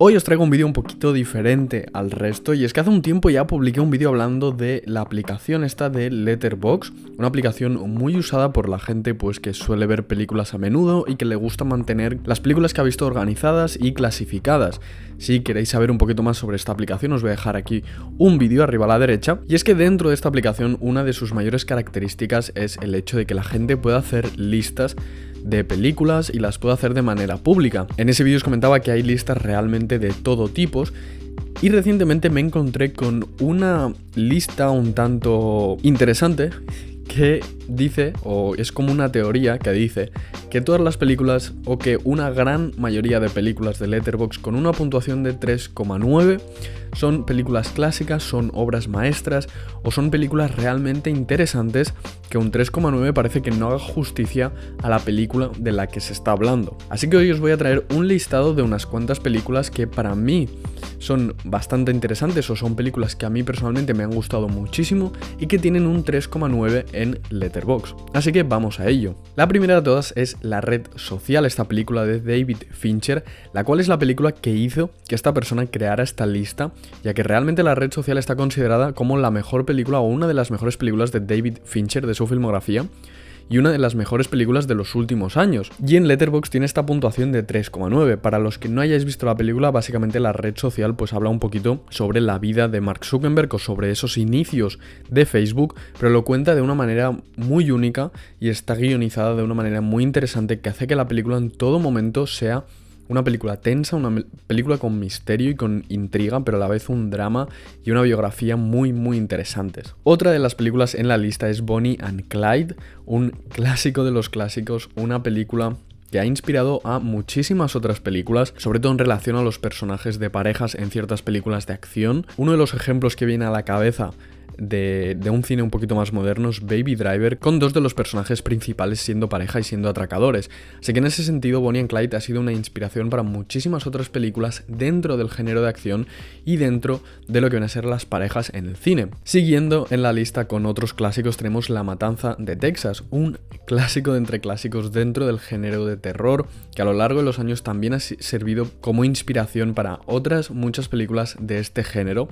Hoy os traigo un vídeo un poquito diferente al resto y es que hace un tiempo ya publiqué un vídeo hablando de la aplicación esta de Letterbox, una aplicación muy usada por la gente pues que suele ver películas a menudo y que le gusta mantener las películas que ha visto organizadas y clasificadas. Si queréis saber un poquito más sobre esta aplicación os voy a dejar aquí un vídeo arriba a la derecha y es que dentro de esta aplicación una de sus mayores características es el hecho de que la gente pueda hacer listas de películas y las puedo hacer de manera pública. En ese vídeo os comentaba que hay listas realmente de todo tipo y recientemente me encontré con una lista un tanto interesante que dice, o es como una teoría que dice, que todas las películas, o que una gran mayoría de películas de Letterboxd con una puntuación de 3,9, son películas clásicas, son obras maestras, o son películas realmente interesantes que un 3,9 parece que no haga justicia a la película de la que se está hablando. Así que hoy os voy a traer un listado de unas cuantas películas que para mí son bastante interesantes o son películas que a mí personalmente me han gustado muchísimo y que tienen un 3,9 en Letterboxd box Así que vamos a ello. La primera de todas es La red social, esta película de David Fincher, la cual es la película que hizo que esta persona creara esta lista, ya que realmente la red social está considerada como la mejor película o una de las mejores películas de David Fincher de su filmografía y una de las mejores películas de los últimos años. Y en Letterboxd tiene esta puntuación de 3,9. Para los que no hayáis visto la película, básicamente la red social pues habla un poquito sobre la vida de Mark Zuckerberg o sobre esos inicios de Facebook, pero lo cuenta de una manera muy única y está guionizada de una manera muy interesante que hace que la película en todo momento sea una película tensa, una película con misterio y con intriga, pero a la vez un drama y una biografía muy muy interesantes. Otra de las películas en la lista es Bonnie and Clyde, un clásico de los clásicos, una película que ha inspirado a muchísimas otras películas, sobre todo en relación a los personajes de parejas en ciertas películas de acción. Uno de los ejemplos que viene a la cabeza de, un cine un poquito más modernos, Baby Driver, con dos de los personajes principales siendo pareja y siendo atracadores. Así que en ese sentido, Bonnie and Clyde ha sido una inspiración para muchísimas otras películas dentro del género de acción y dentro de lo que van a ser las parejas en el cine. Siguiendo en la lista con otros clásicos tenemos La Matanza de Texas, un clásico de entre clásicos dentro del género de terror, que a lo largo de los años también ha servido como inspiración para otras muchas películas de este género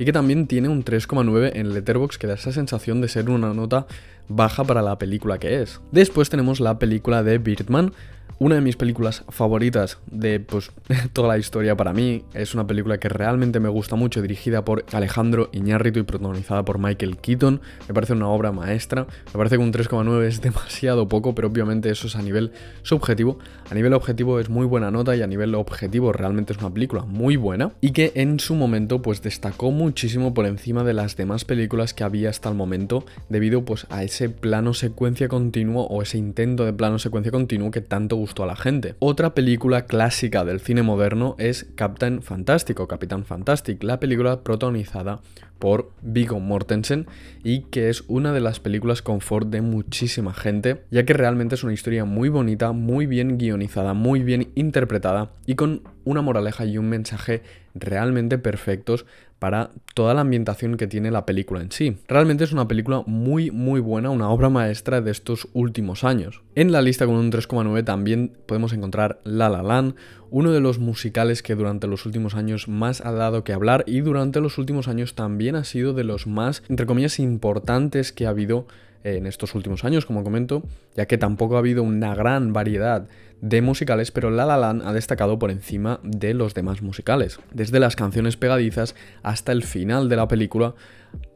y que también tiene un 3,9 en Letterbox que da esa sensación de ser una nota baja para la película que es. Después tenemos la película de Birdman, una de mis películas favoritas de pues, toda la historia para mí es una película que realmente me gusta mucho, dirigida por Alejandro Iñárritu y protagonizada por Michael Keaton. Me parece una obra maestra. Me parece que un 3,9 es demasiado poco, pero obviamente eso es a nivel subjetivo. A nivel objetivo es muy buena nota y a nivel objetivo realmente es una película muy buena y que en su momento pues destacó muchísimo por encima de las demás películas que había hasta el momento debido pues a ese plano secuencia continuo o ese intento de plano secuencia continuo que tanto a la gente. Otra película clásica del cine moderno es Captain Fantástico, Capitán Fantastic, la película protagonizada por Vigo Mortensen y que es una de las películas con confort de muchísima gente, ya que realmente es una historia muy bonita, muy bien guionizada, muy bien interpretada y con una moraleja y un mensaje realmente perfectos para toda la ambientación que tiene la película en sí. Realmente es una película muy muy buena, una obra maestra de estos últimos años. En la lista con un 3,9 también podemos encontrar La La Land, uno de los musicales que durante los últimos años más ha dado que hablar y durante los últimos años también ha sido de los más, entre comillas, importantes que ha habido en estos últimos años, como comento, ya que tampoco ha habido una gran variedad de musicales, pero La La Land ha destacado por encima de los demás musicales, desde las canciones pegadizas hasta el final de la película,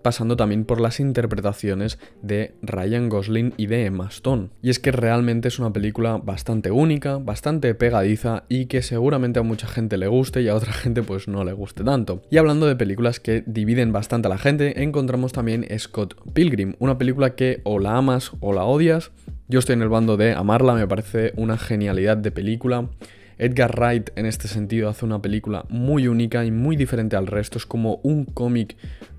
pasando también por las interpretaciones de Ryan Gosling y de Emma Stone. Y es que realmente es una película bastante única, bastante pegadiza y que seguramente a mucha gente le guste y a otra gente pues no le guste tanto. Y hablando de películas que dividen bastante a la gente, encontramos también Scott Pilgrim, una película que o la amas o la odias, yo estoy en el bando de amarla, me parece una genialidad de película. Edgar Wright en este sentido hace una película muy única y muy diferente al resto, es como un cómic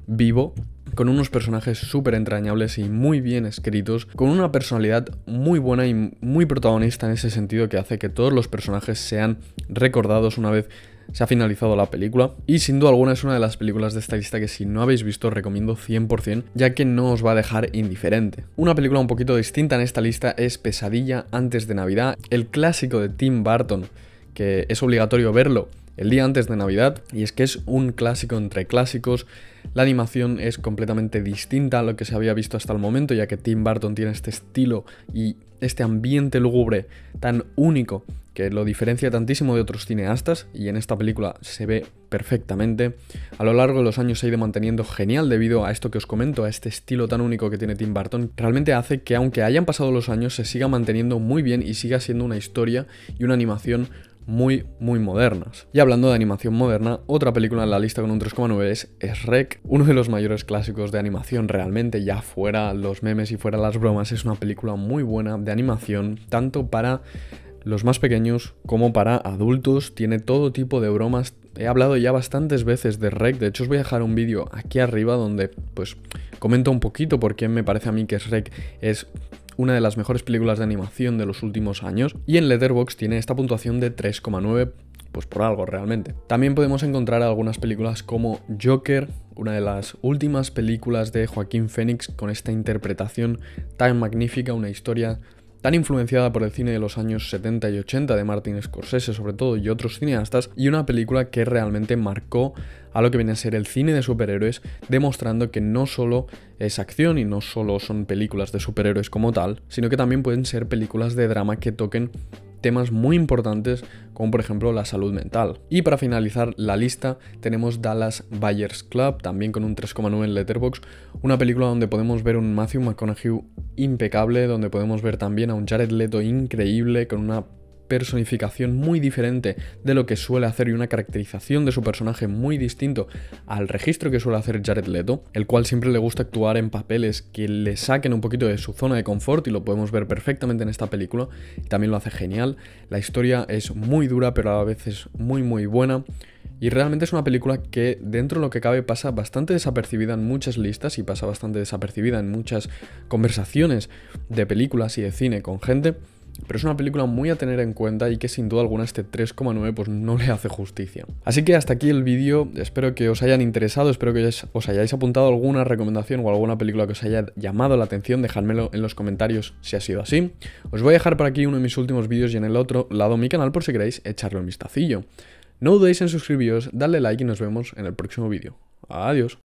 vivo con unos personajes súper entrañables y muy bien escritos, con una personalidad muy buena y muy protagonista en ese sentido que hace que todos los personajes sean recordados una vez se ha finalizado la película y sin duda alguna es una de las películas de esta lista que si no habéis visto recomiendo 100% ya que no os va a dejar indiferente. Una película un poquito distinta en esta lista es Pesadilla antes de Navidad, el clásico de Tim Burton que es obligatorio verlo el día antes de Navidad y es que es un clásico entre clásicos. La animación es completamente distinta a lo que se había visto hasta el momento, ya que Tim Burton tiene este estilo y este ambiente lúgubre tan único que lo diferencia tantísimo de otros cineastas y en esta película se ve perfectamente. A lo largo de los años se ha ido manteniendo genial debido a esto que os comento, a este estilo tan único que tiene Tim Burton. Realmente hace que aunque hayan pasado los años se siga manteniendo muy bien y siga siendo una historia y una animación muy, muy modernas. Y hablando de animación moderna, otra película en la lista con un 3,9 es, es Rec, uno de los mayores clásicos de animación realmente, ya fuera los memes y fuera las bromas, es una película muy buena de animación, tanto para los más pequeños como para adultos, tiene todo tipo de bromas. He hablado ya bastantes veces de Rec, de hecho os voy a dejar un vídeo aquí arriba donde pues comento un poquito por qué me parece a mí que Rec es una de las mejores películas de animación de los últimos años, y en Letterboxd tiene esta puntuación de 3,9 pues por algo realmente. También podemos encontrar algunas películas como Joker, una de las últimas películas de Joaquín Phoenix con esta interpretación tan magnífica, una historia tan influenciada por el cine de los años 70 y 80 de Martin Scorsese sobre todo y otros cineastas, y una película que realmente marcó a lo que viene a ser el cine de superhéroes, demostrando que no solo es acción y no solo son películas de superhéroes como tal, sino que también pueden ser películas de drama que toquen temas muy importantes como por ejemplo la salud mental. Y para finalizar la lista tenemos Dallas Buyers Club, también con un 3,9 en Letterbox, una película donde podemos ver un Matthew McConaughey impecable, donde podemos ver también a un Jared Leto increíble con una personificación muy diferente de lo que suele hacer y una caracterización de su personaje muy distinto al registro que suele hacer Jared Leto, el cual siempre le gusta actuar en papeles que le saquen un poquito de su zona de confort y lo podemos ver perfectamente en esta película, también lo hace genial, la historia es muy dura pero a veces muy muy buena. Y realmente es una película que dentro de lo que cabe pasa bastante desapercibida en muchas listas y pasa bastante desapercibida en muchas conversaciones de películas y de cine con gente, pero es una película muy a tener en cuenta y que sin duda alguna este 3,9 pues no le hace justicia. Así que hasta aquí el vídeo, espero que os hayan interesado, espero que os hayáis apuntado alguna recomendación o alguna película que os haya llamado la atención, dejadmelo en los comentarios si ha sido así. Os voy a dejar por aquí uno de mis últimos vídeos y en el otro lado mi canal por si queréis echarle un vistacillo. No dudéis en suscribiros, darle like y nos vemos en el próximo vídeo. Adiós.